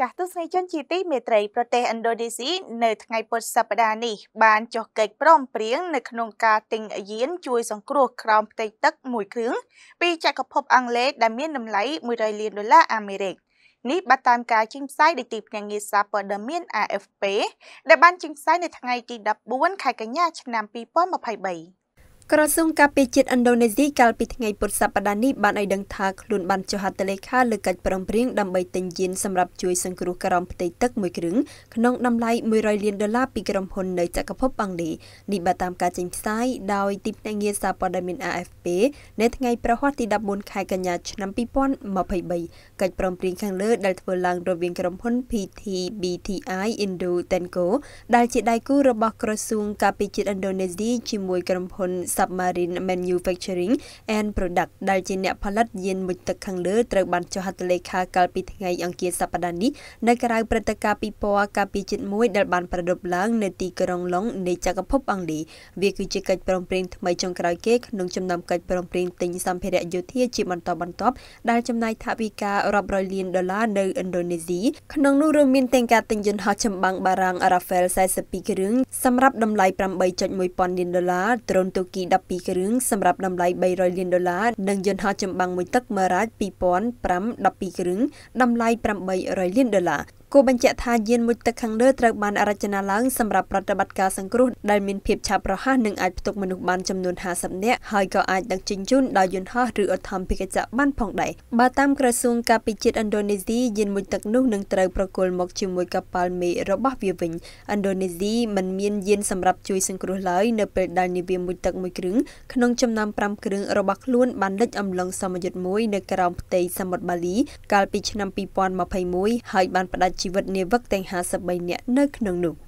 ចាស់ទស្សនិកជនជាទីមេត្រីប្រទេសឥណ្ឌូនេស៊ីនៅថ្ងៃពុធសប្តាហ៍នេះបានចុះកិច្ចព្រមព្រៀងនៅក្នុងការទិញយានជួយសង្គ្រោះក្រោមផ្ទៃទឹកមួយគ្រឿងពីចក្រភពអង់គ្លេសដែលមានតម្លៃ100លានដុល្លារអាមេរិកនេះបាត់តាមការចេញផ្សាយដោយទីភ្នាក់ងារសារព័ត៌មាន AFP ដែលបានចេញផ្សាយនៅថ្ងៃទី14ខែកញ្ញាឆ្នាំ2023ក្រសួងការពារជាតិឥណ្ឌូនេស៊ីកាលពីថ្ងៃពុធសប្តាហ៍នេះបានឲ្យដឹងថាខ្លួនបានចុះហត្ថលេខាលើកិច្ចព្រមព្រៀងដើម្បីទិញយានសម្រាប់ជួយសង្គ្រោះក្រមផ្ទៃទឹកមួយគ្រឿងក្នុងតម្លៃ100លានដុល្លារពីក្រុមហ៊ុននៅចក្រភពបង់ឌីនេះបើតាមការចេញផ្សាយដោយទីភ្នាក់ងារសារព័ត៌មាន AFP នៅថ្ងៃប្រហ័សទី14ខែកញ្ញាឆ្នាំ2023កិច្ចព្រមព្រៀងខាងលើដែលធ្វើឡើងរវាងក្រុមហ៊ុន PTBTI Indo Tenco ដែលជាដៃគូរបស់ក្រសួងការពារជាតិឥណ្ឌូនេស៊ីជាមួយក្រុមហ៊ុន Submarine Manufacturing and Product ដែលជាអ្នកផលិតយានមុជទឹកខាងលើត្រូវបានចុះហត្ថលេខាកាលពីថ្ងៃអង្គារសប្តាហ៍នេះនៅក្រៅព្រឹត្តិការណ៍ពិព័រណ៍ការពីចិត្តមួយដែលបានប្រារព្ធឡើងនៅទីក្រុងឡុងនៃចក្រភពអង់គ្លេសវាគឺជាកិច្ចព្រមព្រៀងថ្មីចុងក្រោយគេក្នុងចំណោមកិច្ចព្រមព្រៀងទិញសម្ភារៈយោធាជាបន្តបន្ទាប់ដែលចំណាយថវិការាប់រយលានដុល្លារនៅឥណ្ឌូនេស៊ីក្នុងនោះរួមមានទាំងការទិញយន្តហោះចម្បាំងបារាំង Rafael 42គ្រឿងសម្រាប់តម្លៃ8.1ពាន់លានដុល្លារដ្រូនទូគី12គ្រឿងសម្រាប់តម្លៃ300លានដុល្លារនិងយន្តហោះចម្បាំងមួយទឹក Mirage 2005 12គ្រឿងតម្លៃ800លានដុល្លារគួរបញ្ជាក់ថាយានមុជទឹកខាងលើត្រូវបានរចនាឡើងសម្រាប់ប្រតិបត្តិការសង្គ្រោះដែលមានភាពឆាប់រហ័សនិងអាចផ្ទុកមនុស្សបានចំនួន50នាក់ហើយក៏អាចដឹកជញ្ជូនដោយយន្តហោះឬឧទ្ធម្ភិកជនបានផងដែរបើតាមក្រសួងការពារជាតិឥណ្ឌូនេស៊ីយានមុជទឹកនោះនឹងត្រូវប្រគល់មកជាមួយកប៉ាល់មេរបស់វាវិញឥណ្ឌូនេស៊ីមិនមានយានសម្រាប់ជួយសង្គ្រោះឡើយនៅពេលដែលនាវាមុជទឹកមួយគ្រឿងក្នុងចំណោម5គ្រឿងរបស់ខ្លួនបានលិចអំឡុងសមយុទ្ធមួយនៅក្រោមផ្ទៃសមុទ្របាលី កាលពីឆ្នាំ2021ហើយបានផ្ដាច់ជីវិតនាវិកទាំង53នាក់នៅក្នុងនោះ។